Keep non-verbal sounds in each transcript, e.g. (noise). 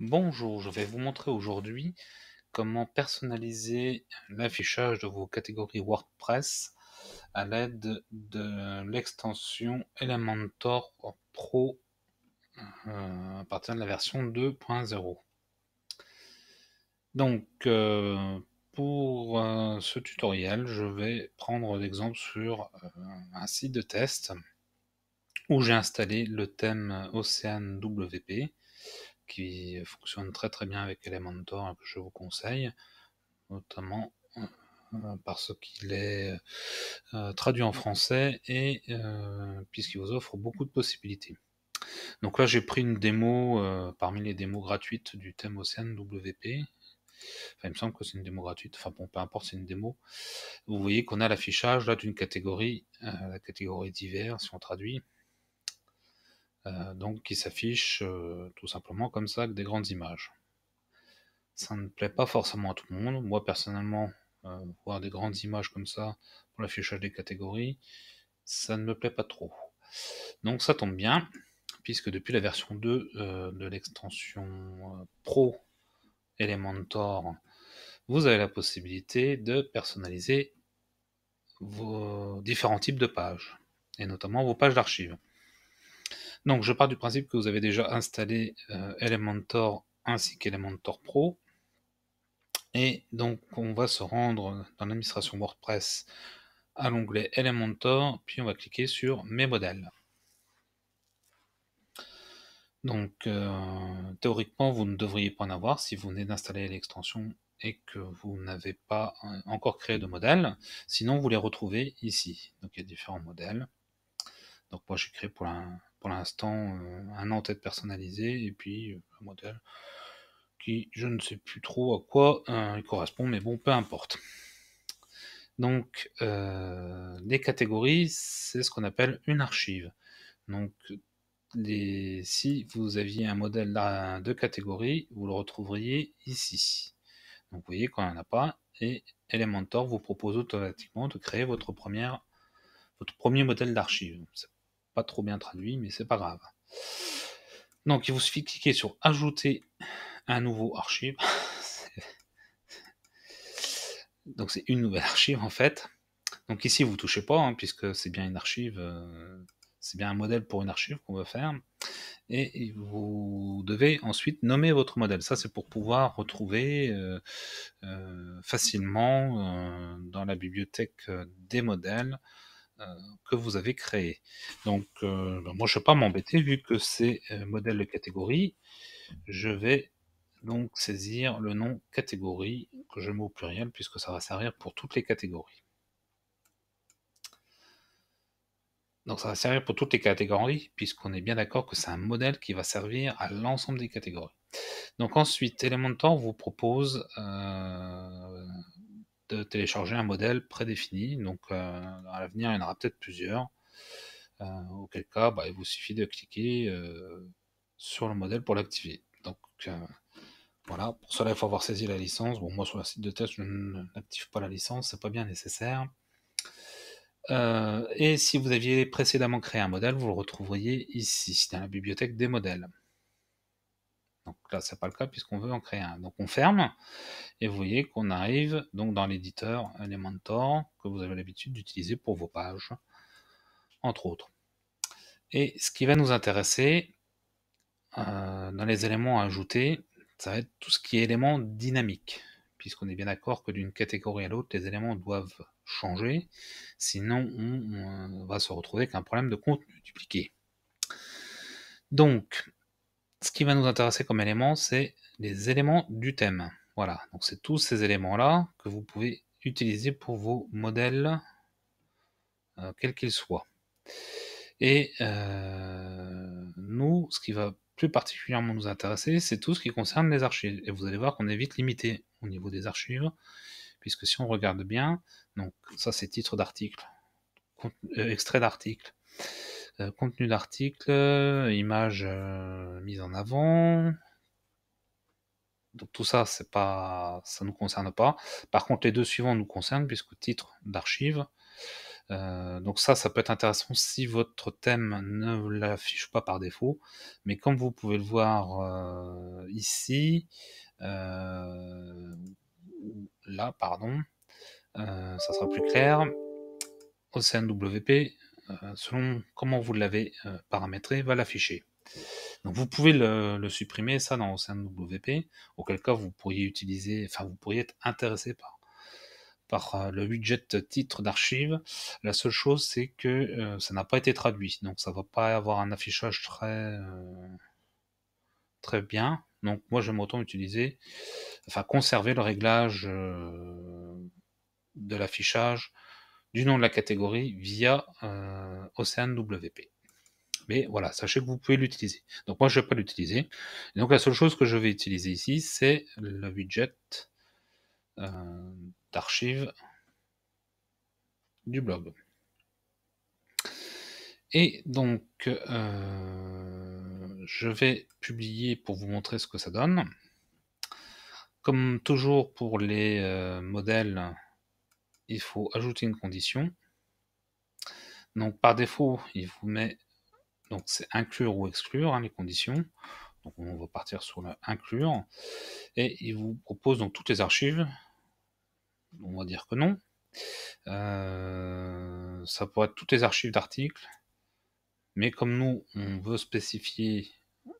Bonjour, je vais vous montrer aujourd'hui comment personnaliser l'affichage de vos catégories WordPress à l'aide de l'extension Elementor Pro euh, à partir de la version 2.0. Donc euh, pour euh, ce tutoriel, je vais prendre l'exemple sur un site de test où j'ai installé le thème Ocean WP qui fonctionne très très bien avec Elementor euh, que je vous conseille, notamment euh, euh, parce qu'il est traduit en français et puisqu'il vous offre beaucoup de possibilités. Donc là j'ai pris une démo parmi les démos gratuites du thème Ocean WP. Enfin, il me semble que c'est une démo gratuite, enfin bon, peu importe, c'est une démo. Vous voyez qu'on a l'affichage là d'une catégorie, la catégorie divers si on traduit, euh, donc qui s'affiche euh, tout simplement comme ça avec des grandes images. Ça ne plaît pas forcément à tout le monde. Moi personnellement, euh, voir des grandes images comme ça pour l'affichage des catégories, ça ne me plaît pas trop. Donc ça tombe bien, puisque depuis la version 2 de l'extension Pro Elementor, vous avez la possibilité de personnaliser vos différents types de pages, et notamment vos pages d'archives. Donc je pars du principe que vous avez déjà installé euh, Elementor ainsi qu'Elementor Pro. Et donc on va se rendre dans l'administration WordPress à l'onglet Elementor, puis on va cliquer sur Mes modèles. Donc euh, théoriquement vous ne devriez pas en avoir si vous venez d'installer l'extension et que vous n'avez pas euh, encore créé de modèle. Sinon vous les retrouvez ici. Donc il y a différents modèles. Donc moi j'ai créé pour un, pour l'instant euh, un en-tête personnalisé et puis euh, un modèle qui je ne sais plus trop à quoi euh, il correspond, mais bon, peu importe. Donc les catégories, c'est ce qu'on appelle une archive. Donc les, si vous aviez un modèle de catégorie, vous le retrouveriez ici. Donc vous voyez qu'on n'en a pas, et Elementor vous propose automatiquement de créer votre, première, votre premier modèle d'archive trop bien traduit, mais c'est pas grave. Donc il vous suffit de cliquer sur ajouter un nouveau archive. (laughs) Donc c'est une nouvelle archive en fait. Donc ici vous touchez pas hein, puisque c'est bien une archive, euh, c'est bien un modèle pour une archive qu'on veut faire. Et vous devez ensuite nommer votre modèle. Ça c'est pour pouvoir retrouver euh, euh, facilement dans la bibliothèque des modèles euh, que vous avez créé. Donc, euh, ben, moi, je ne vais pas m'embêter vu que c'est euh, modèle de catégorie. Je vais donc saisir le nom catégorie que je mets au pluriel puisque ça va servir pour toutes les catégories. Donc, ça va servir pour toutes les catégories puisqu'on est bien d'accord que c'est un modèle qui va servir à l'ensemble des catégories. Donc ensuite, Elementor vous propose de télécharger un modèle prédéfini. Donc à euh, l'avenir, il y en aura peut-être plusieurs. Euh, auquel cas, bah, il vous suffit de cliquer euh, sur le modèle pour l'activer. Donc voilà, pour cela, il faut avoir saisi la licence. Bon, moi, sur le site de test, je n'active pas la licence, c'est pas bien nécessaire. et si vous aviez précédemment créé un modèle, vous le retrouveriez ici, dans la bibliothèque des modèles. Donc là, c'est pas le cas puisqu'on veut en créer un. Donc on ferme et vous voyez qu'on arrive donc dans l'éditeur Elementor que vous avez l'habitude d'utiliser pour vos pages, entre autres. Et ce qui va nous intéresser euh, dans les éléments à ajouter, ça va être tout ce qui est éléments dynamiques, puisqu'on est bien d'accord que d'une catégorie à l'autre, les éléments doivent changer, sinon on, on va se retrouver avec un problème de contenu dupliqué. Donc, ce qui va nous intéresser comme élément, c'est les éléments du thème. Voilà, donc c'est tous ces éléments-là que vous pouvez utiliser pour vos modèles, euh, quels qu'ils soient. Et euh, nous, ce qui va plus particulièrement nous intéresser, c'est tout ce qui concerne les archives. Et vous allez voir qu'on est vite limité au niveau des archives, puisque si on regarde bien, donc ça c'est titre d'article, euh, extrait d'article. Euh, contenu d'article, euh, images euh, mises en avant. Donc tout ça, c'est pas, ça nous concerne pas. Par contre, les deux suivants nous concernent puisque titre d'archive. donc ça, ça peut être intéressant si votre thème ne l'affiche pas par défaut. Mais comme vous pouvez le voir ici, là, pardon, ça sera plus clair. OCNWP, euh, selon comment vous l'avez euh, paramétré, va l'afficher. Donc vous pouvez le, supprimer ça dans WP, auquel cas vous pourriez utiliser, enfin vous pourriez être intéressé par, par euh, le widget titre d'archive. La seule chose c'est que ça n'a pas été traduit, donc ça ne va pas avoir un affichage très très bien. Donc moi j'aime autant utiliser, enfin conserver le réglage de l'affichage nom de la catégorie via euh, WP, Mais voilà, sachez que vous pouvez l'utiliser. Donc moi, je ne vais pas l'utiliser. Donc la seule chose que je vais utiliser ici, c'est le widget euh, d'archives du blog. Et donc, euh, je vais publier pour vous montrer ce que ça donne. Comme toujours pour les euh, modèles il faut ajouter une condition. Donc par défaut, il vous met donc c'est inclure ou exclure hein, les conditions. Donc on va partir sur le inclure et il vous propose donc toutes les archives. On va dire que non. Euh, ça pourrait être toutes les archives d'articles, mais comme nous on veut spécifier,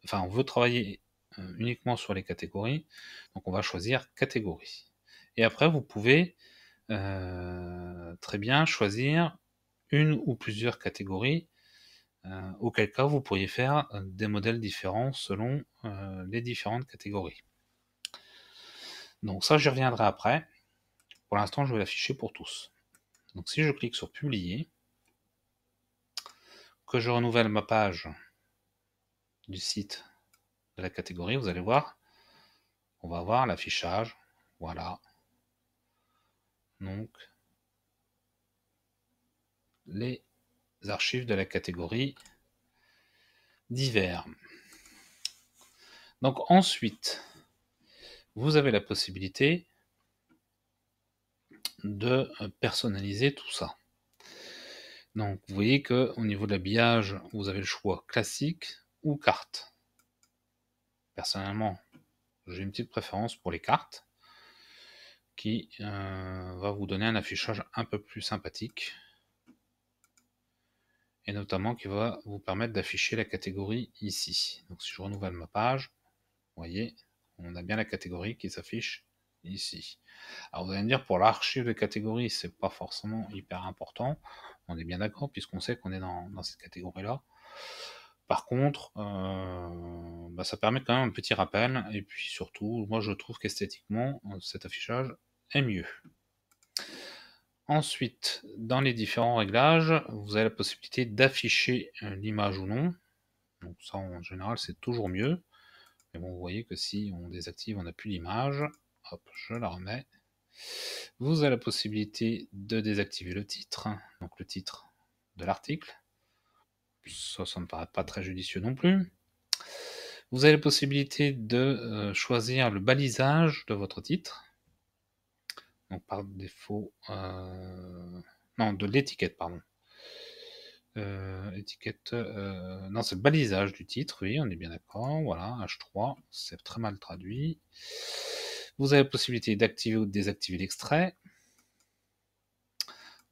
enfin on veut travailler euh, uniquement sur les catégories, donc on va choisir catégories Et après vous pouvez euh, très bien, choisir une ou plusieurs catégories, euh, auquel cas vous pourriez faire euh, des modèles différents selon les différentes catégories. Donc ça, je reviendrai après. Pour l'instant, je vais l'afficher pour tous. Donc si je clique sur publier, que je renouvelle ma page du site de la catégorie, vous allez voir, on va avoir l'affichage, voilà, donc les archives de la catégorie divers. Donc ensuite, vous avez la possibilité de personnaliser tout ça. Donc vous voyez que au niveau de l'habillage, vous avez le choix classique ou carte. Personnellement, j'ai une petite préférence pour les cartes qui euh, va vous donner un affichage un peu plus sympathique et notamment qui va vous permettre d'afficher la catégorie ici. Donc si je renouvelle ma page, vous voyez, on a bien la catégorie qui s'affiche ici. Alors vous allez me dire pour l'archive de catégorie, c'est pas forcément hyper important. On est bien d'accord puisqu'on sait qu'on est dans, cette catégorie-là. Par contre, euh, bah, ça permet quand même un petit rappel. Et puis surtout, moi je trouve qu'esthétiquement, cet affichage mieux. Ensuite, dans les différents réglages, vous avez la possibilité d'afficher euh, l'image ou non. Donc ça, en général, c'est toujours mieux. Mais bon, vous voyez que si on désactive, on n'a plus l'image. Hop, je la remets. Vous avez la possibilité de désactiver le titre, donc le titre de l'article. Ça, ça ne paraît pas très judicieux non plus. Vous avez la possibilité de euh, choisir le balisage de votre titre. Donc par défaut, euh, non, de l'étiquette, pardon. Euh, étiquette, euh, non, c'est le balisage du titre, oui, on est bien d'accord. Voilà, H3, c'est très mal traduit. Vous avez la possibilité d'activer ou de désactiver l'extrait,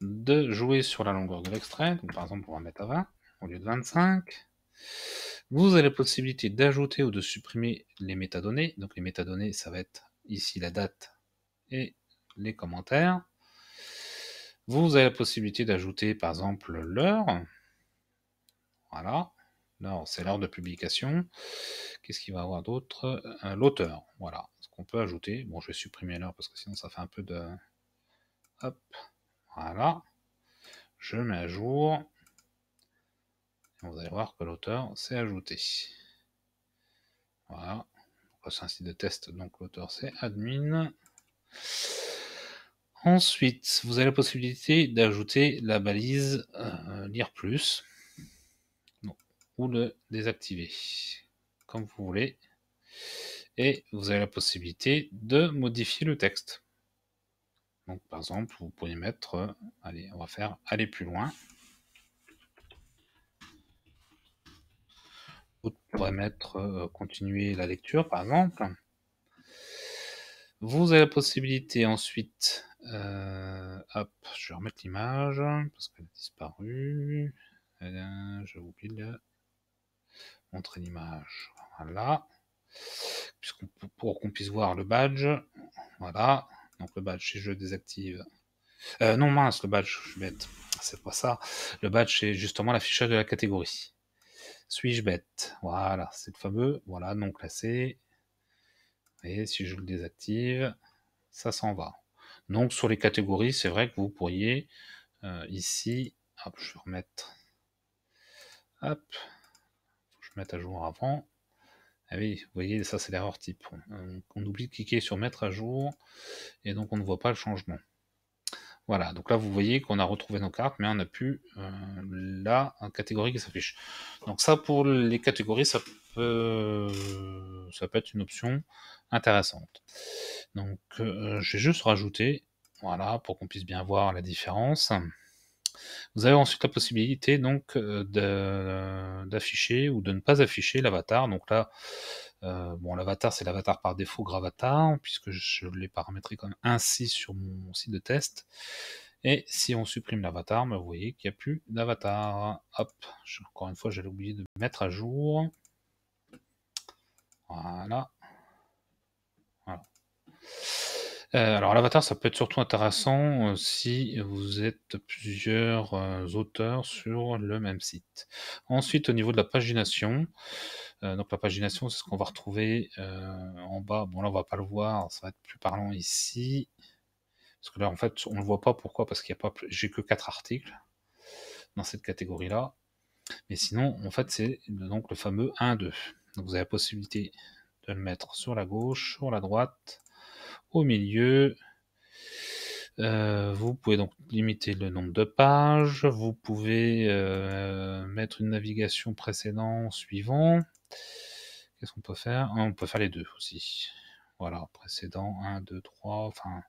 de jouer sur la longueur de l'extrait, par exemple, pour un mettre à 20 au lieu de 25. Vous avez la possibilité d'ajouter ou de supprimer les métadonnées. Donc les métadonnées, ça va être ici la date et les commentaires. Vous avez la possibilité d'ajouter par exemple l'heure. Voilà. L'heure, c'est l'heure de publication. Qu'est-ce qu'il va y avoir d'autre euh, L'auteur. Voilà. Ce qu'on peut ajouter. Bon, je vais supprimer l'heure parce que sinon ça fait un peu de. Hop. Voilà. Je mets à jour. vous allez voir que l'auteur s'est ajouté. Voilà. C'est un site de test, donc l'auteur c'est admin. Ensuite, vous avez la possibilité d'ajouter la balise euh, lire plus ou le désactiver, comme vous voulez. Et vous avez la possibilité de modifier le texte. Donc par exemple, vous pouvez mettre, euh, allez, on va faire aller plus loin. Vous pourrez mettre euh, continuer la lecture par exemple. Vous avez la possibilité ensuite. Euh, hop, je vais remettre l'image parce qu'elle a disparu. J'ai oublié de montrer l'image. Voilà. pour qu'on puisse voir le badge. Voilà. Donc le badge, si je désactive. Euh, non, mince, le badge, je suis bête. C'est pas ça. Le badge, c'est justement l'affichage de la catégorie. Suis-je bête Voilà, c'est le fameux. Voilà, non classé. Et si je le désactive, ça s'en va. Donc sur les catégories, c'est vrai que vous pourriez euh, ici, je vais remettre, hop, je vais à jour avant. Ah oui, vous voyez, ça c'est l'erreur type. On, oublie de cliquer sur mettre à jour et donc on ne voit pas le changement. Voilà, donc là vous voyez qu'on a retrouvé nos cartes, mais on n'a plus euh, la euh, catégorie qui s'affiche. Donc ça pour les catégories, ça peut, ça peut être une option intéressante. Donc euh, je vais juste rajouter, voilà, pour qu'on puisse bien voir la différence. Vous avez ensuite la possibilité donc euh, euh, d'afficher ou de ne pas afficher l'avatar. Donc là, bon, l'avatar c'est l'avatar par défaut Gravatar, puisque je l'ai paramétré comme ainsi sur mon site de test. Et si on supprime l'avatar, ben, vous voyez qu'il n'y a plus d'avatar. Hop, encore une fois, j'avais oublié de mettre à jour. Voilà. Euh, alors l'avatar, ça peut être surtout intéressant euh, si vous êtes plusieurs euh, auteurs sur le même site. Ensuite, au niveau de la pagination, donc la pagination, c'est ce qu'on va retrouver en bas. Bon là, on va pas le voir, ça va être plus parlant ici, parce que là, en fait, on le voit pas. Pourquoi Parce qu'il n'y a pas, j'ai que quatre articles dans cette catégorie-là. Mais sinon, en fait, c'est donc le fameux 1-2. Donc vous avez la possibilité de le mettre sur la gauche, sur la droite au milieu. Euh, vous pouvez donc limiter le nombre de pages, vous pouvez euh, mettre une navigation précédent suivant. Qu'est-ce qu'on peut faire ah, On peut faire les deux aussi. Voilà, précédent, 1, 2, 3, enfin...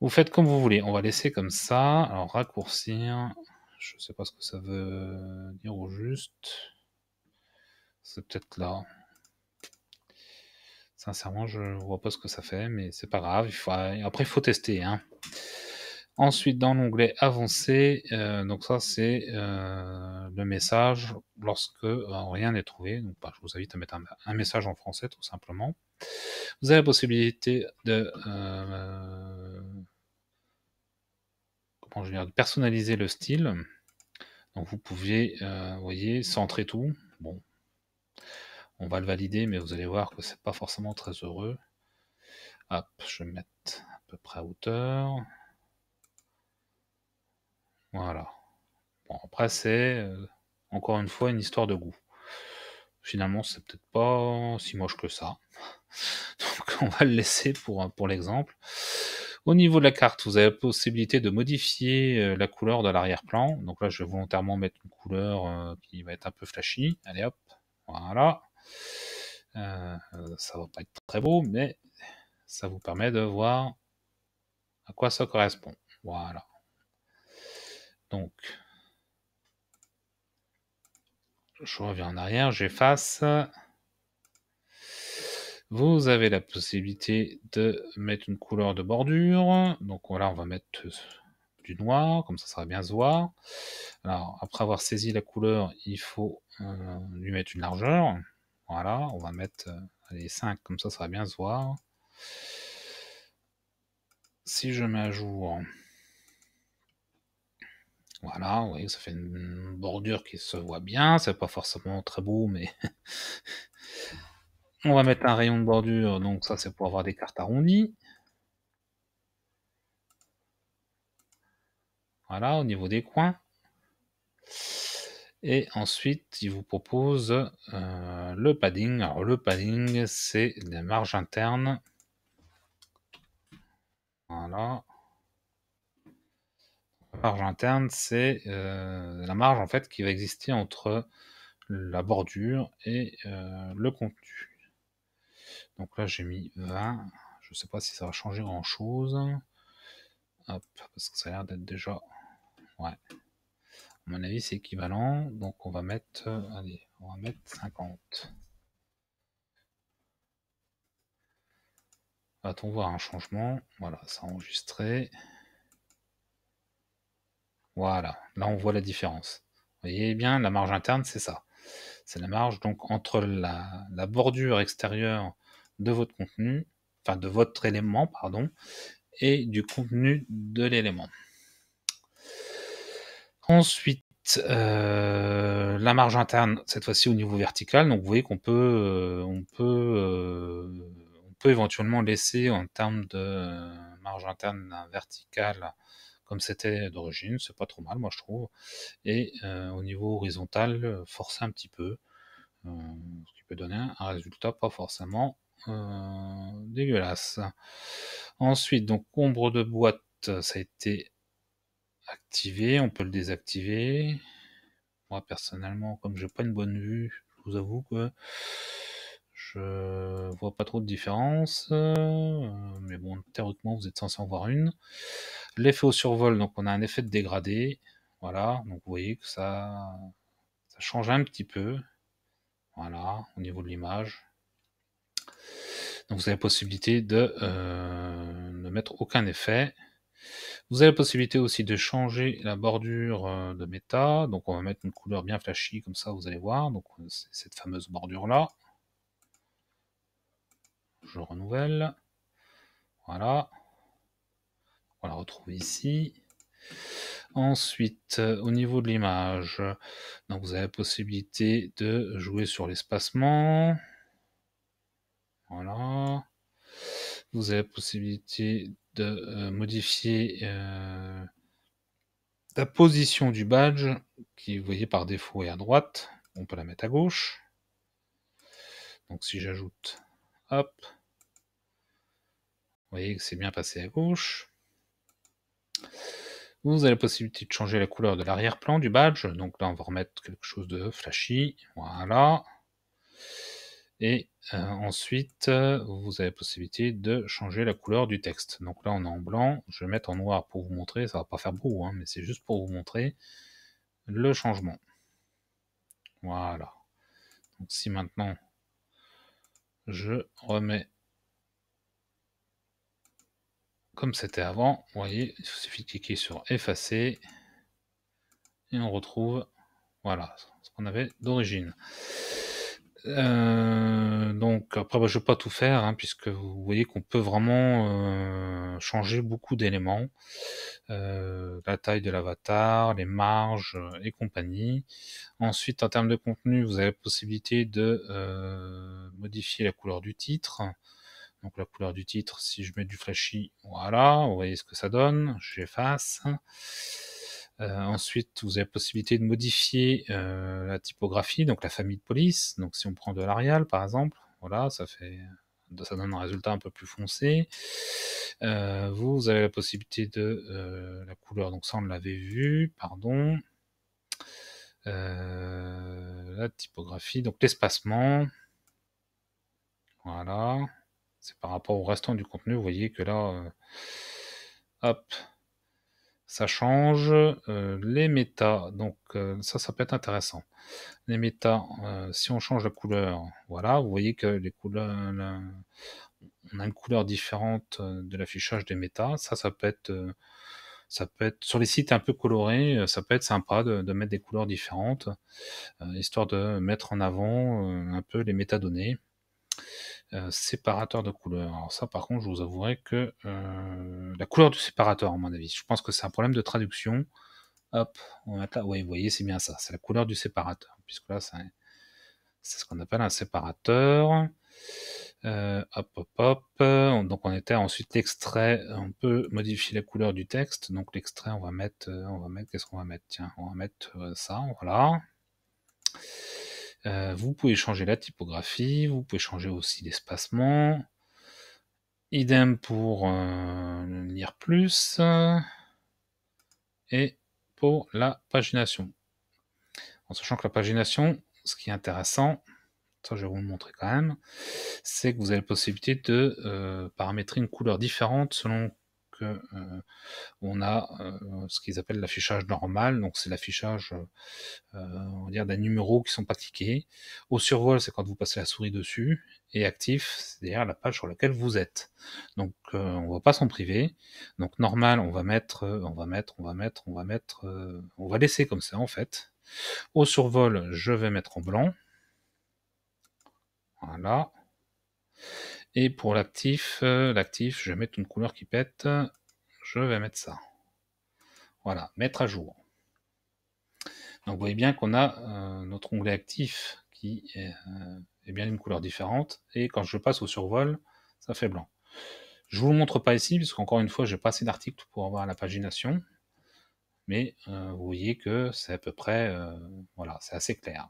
Vous faites comme vous voulez. On va laisser comme ça. Alors, raccourcir. Je sais pas ce que ça veut dire au juste. C'est peut-être là. Sincèrement, je vois pas ce que ça fait, mais c'est pas grave. Il faut... Après, il faut tester. Hein. Ensuite, dans l'onglet avancé, euh, donc ça c'est euh, le message lorsque euh, rien n'est trouvé. Donc, bah, je vous invite à mettre un, message en français tout simplement. Vous avez la possibilité de, de personnaliser le style. Donc vous pouvez, vous voyez, centrer tout. Bon, on va le valider, mais vous allez voir que c'est pas forcément très heureux. Hop, je vais mettre à peu près à hauteur. Voilà. Bon, après, c'est euh, encore une fois une histoire de goût. Finalement, c'est peut-être pas si moche que ça. (laughs) Donc, on va le laisser pour, euh, pour l'exemple. Au niveau de la carte, vous avez la possibilité de modifier euh, la couleur de l'arrière-plan. Donc là, je vais volontairement mettre une couleur qui va être un peu flashy. Allez hop, voilà. Euh, euh, ça va pas être très beau, mais ça vous permet de voir à quoi ça correspond. Voilà. Donc, je reviens en arrière, j'efface. Vous avez la possibilité de mettre une couleur de bordure. Donc voilà on va mettre du noir, comme ça, ça bien se voir. Alors, après avoir saisi la couleur, il faut euh, lui mettre une largeur. Voilà, on va mettre euh, les 5, comme ça, ça va bien se voir. Si je mets à jour... Voilà, vous voyez, ça fait une bordure qui se voit bien. C'est pas forcément très beau, mais... (laughs) on va mettre un rayon de bordure, donc ça, c'est pour avoir des cartes arrondies. Voilà, au niveau des coins. Et ensuite, il vous propose euh, le padding. Alors, le padding, c'est la marge interne. Voilà. La marge interne, c'est euh, la marge en fait qui va exister entre la bordure et euh, le contenu. Donc là, j'ai mis 20. Je sais pas si ça va changer grand chose. Hop, parce que ça a l'air d'être déjà. Ouais. À mon avis, c'est équivalent. Donc, on va mettre, euh, allez, on va mettre 50. Va-t-on voir un changement Voilà, ça a enregistré. Voilà, là on voit la différence. Vous voyez bien, la marge interne, c'est ça. C'est la marge donc entre la, la, bordure extérieure de votre contenu, enfin de votre élément, pardon, et du contenu de l'élément. Ensuite, euh, la marge interne, cette fois-ci au niveau vertical. Donc vous voyez qu'on peut, euh, on peut, euh, on peut éventuellement laisser en termes de marge interne verticale comme c'était d'origine, c'est pas trop mal, moi je trouve. Et au niveau horizontal, forcer un petit peu, ce qui peut donner un résultat pas forcément dégueulasse. Ensuite, donc ombre de boîte, ça a été activer, on peut le désactiver. Moi personnellement, comme j'ai pas une bonne vue, je vous avoue que je vois pas trop de différence. Euh, mais bon, théoriquement, vous êtes censé en voir une. L'effet au survol, donc on a un effet de dégradé. Voilà, donc vous voyez que ça, ça change un petit peu. Voilà, au niveau de l'image. Donc vous avez la possibilité de euh, ne mettre aucun effet. Vous avez la possibilité aussi de changer la bordure euh, de méta. Donc on va mettre une couleur bien flashy, comme ça vous allez voir. Donc euh, cette fameuse bordure là. Je renouvelle. Voilà. On la retrouve ici. Ensuite, euh, au niveau de l'image, donc vous avez la possibilité de jouer sur l'espacement. Voilà. Vous avez la possibilité de euh, modifier la euh, position du badge, qui vous voyez par défaut est à droite, on peut la mettre à gauche. Donc si j'ajoute, hop, vous voyez que c'est bien passé à gauche. Vous avez la possibilité de changer la couleur de l'arrière-plan du badge, donc là on va remettre quelque chose de flashy, voilà. Et euh, ensuite, vous avez possibilité de changer la couleur du texte. Donc là, on est en blanc. Je vais mettre en noir pour vous montrer. Ça va pas faire beau, hein, mais c'est juste pour vous montrer le changement. Voilà. Donc si maintenant je remets comme c'était avant, vous voyez, il suffit de cliquer sur effacer et on retrouve voilà ce qu'on avait d'origine. Euh, donc après, bah, je ne vais pas tout faire, hein, puisque vous voyez qu'on peut vraiment euh, changer beaucoup d'éléments, euh, la taille de l'avatar, les marges et compagnie. Ensuite, en termes de contenu, vous avez la possibilité de modifier la couleur du titre. Donc la couleur du titre, si je mets du flashy, voilà, vous voyez ce que ça donne, j'efface. Euh, ensuite, vous avez la possibilité de modifier euh, la typographie, donc la famille de police. Donc si on prend de l'Arial, par exemple, voilà, ça fait ça donne un résultat un peu plus foncé. Euh, vous, avez la possibilité de la couleur, donc ça on l'avait vu, pardon. la typographie, donc l'espacement. Voilà. C'est par rapport au restant du contenu, vous voyez que là, hop, ça change euh, les méta. Donc euh, ça, ça peut être intéressant. Les méta, euh, si on change la couleur, voilà, vous voyez que les couleurs, on a une couleur différente de l'affichage des méta. Ça, ça peut être, ça peut être sur les sites un peu colorés, ça peut être sympa de, de mettre des couleurs différentes, histoire de mettre en avant un peu les métadonnées. Euh, séparateur de couleurs ça, par contre, je vous avouerai que euh, la couleur du séparateur, à mon avis, je pense que c'est un problème de traduction. Hop, on va là. Oui, vous voyez, c'est bien ça. C'est la couleur du séparateur, puisque là, c'est ce qu'on appelle un séparateur. Euh, hop, hop, hop. Donc on était ensuite l'extrait. On peut modifier la couleur du texte. Donc l'extrait, on va mettre, on va mettre, qu'est-ce qu'on va mettre Tiens, on va mettre ça. Voilà. Euh, vous pouvez changer la typographie, vous pouvez changer aussi l'espacement. Idem pour euh, le lire plus et pour la pagination. En sachant que la pagination, ce qui est intéressant, ça je vais vous le montrer quand même, c'est que vous avez la possibilité de euh, paramétrer une couleur différente selon euh, on a euh, ce qu'ils appellent l'affichage normal, donc c'est l'affichage euh, on va dire d'un numéro qui sont pas Au survol, c'est quand vous passez la souris dessus, et actif, c'est-à-dire la page sur laquelle vous êtes. Donc on va pas s'en priver. Donc normal, on va mettre, on va mettre, on va mettre, on va mettre, on va laisser comme ça en fait. Au survol, je vais mettre en blanc. Voilà. Et pour l'actif, euh, l'actif, je vais mettre une couleur qui pète. Je vais mettre ça. Voilà, mettre à jour. Donc vous voyez bien qu'on a euh, notre onglet actif qui est, euh, bien une couleur différente. Et quand je passe au survol, ça fait blanc. Je vous le montre pas ici, parce qu'encore une fois, j'ai pas assez d'articles pour avoir la pagination. Mais vous voyez que c'est à peu près, voilà, c'est assez clair.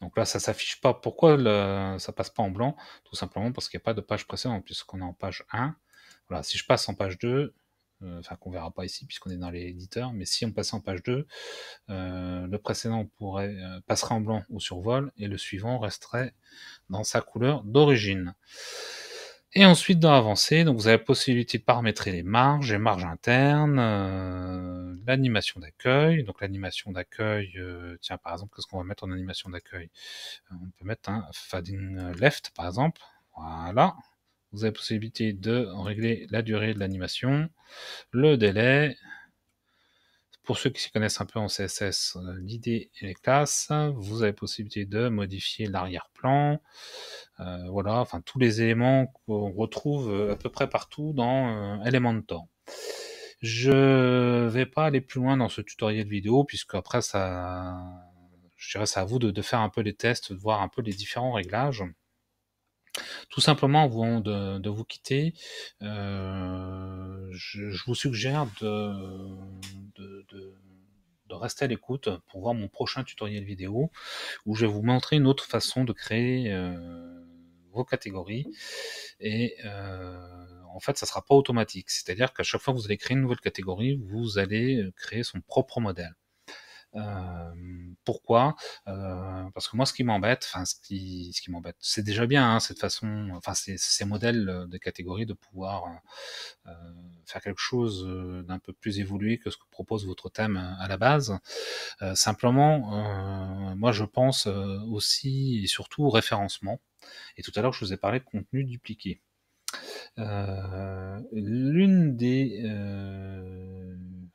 Donc là, ça s'affiche pas. Pourquoi le, ça passe pas en blanc Tout simplement parce qu'il n'y a pas de page précédente, puisqu'on est en page 1. Voilà, si je passe en page 2, euh, enfin qu'on verra pas ici puisqu'on est dans l'éditeur, mais si on passe en page 2, euh, le précédent pourrait, euh, passerait en blanc au survol et le suivant resterait dans sa couleur d'origine. Et ensuite, dans Avancer, donc vous avez la possibilité de paramétrer les marges, les marges internes, euh, l'animation d'accueil. Donc l'animation d'accueil, euh, tiens, par exemple, qu'est-ce qu'on va mettre en animation d'accueil euh, On peut mettre un hein, fading left, par exemple. Voilà. Vous avez la possibilité de régler la durée de l'animation, le délai, pour ceux qui connaissent un peu en CSS, euh, l'idée et les classes, vous avez possibilité de modifier l'arrière-plan, euh, voilà, enfin tous les éléments qu'on retrouve euh, à peu près partout dans de Elementor. Je vais pas aller plus loin dans ce tutoriel vidéo, puisque après ça, je dirais c'est à vous de, de, faire un peu les tests, de voir un peu les différents réglages. Tout simplement, avant de, vous quitter, euh, je, vous suggère de, de, rester à l'écoute pour voir mon prochain tutoriel vidéo où je vais vous montrer une autre façon de créer euh, vos catégories. Et euh, en fait, ça sera pas automatique. C'est-à-dire qu'à chaque fois que vous allez créer une nouvelle catégorie, vous allez créer son propre modèle pourquoi Parce que moi, ce qui m'embête, enfin, ce qui, ce qui m'embête, c'est déjà bien hein, cette façon, enfin, ces modèles de catégories de pouvoir faire quelque chose d'un peu plus évolué que ce que propose votre thème à la base. simplement, moi, je pense aussi et surtout au référencement. Et tout à l'heure, je vous ai parlé de contenu dupliqué. Euh, l'une des euh,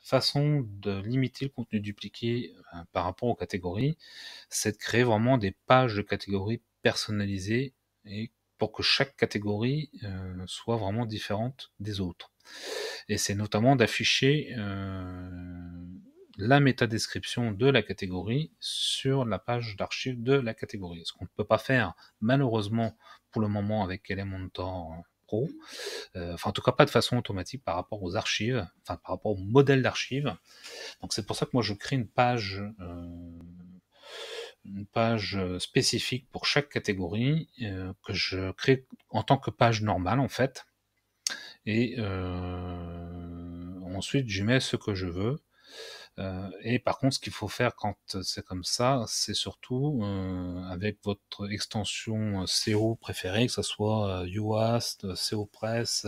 façon de limiter le contenu dupliqué euh, par rapport aux catégories, c'est de créer vraiment des pages de catégories personnalisées et pour que chaque catégorie euh, soit vraiment différente des autres. Et c'est notamment d'afficher euh, la métadescription de la catégorie sur la page d'archives de la catégorie. Ce qu'on ne peut pas faire malheureusement pour le moment avec Elementor hein. Euh, enfin en tout cas pas de façon automatique par rapport aux archives, enfin par rapport au modèle d'archives. Donc c'est pour ça que moi je crée une page, euh, une page spécifique pour chaque catégorie euh, que je crée en tant que page normale en fait. Et ensuite j'y mets ce que je veux. Euh, et par contre, ce qu'il faut faire quand c'est comme ça, c'est surtout euh, avec votre extension SEO euh, préférée, que ce soit UAST, COPress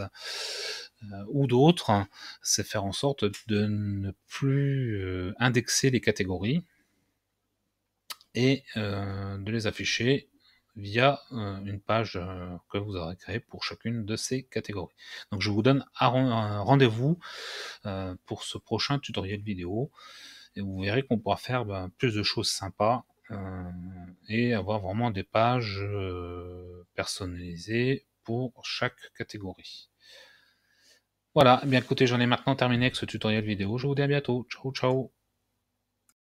ou d'autres, c'est faire en sorte de ne plus indexer les catégories et de les afficher via euh, une page euh, que vous aurez créée pour chacune de ces catégories. Donc je vous donne un rendez-vous euh, pour ce prochain tutoriel vidéo et vous verrez qu'on pourra faire ben, plus de choses sympas et avoir vraiment des pages personnalisées pour chaque catégorie. Voilà, eh bien écoutez, j'en ai maintenant terminé avec ce tutoriel vidéo. Je vous dis à bientôt. Ciao, ciao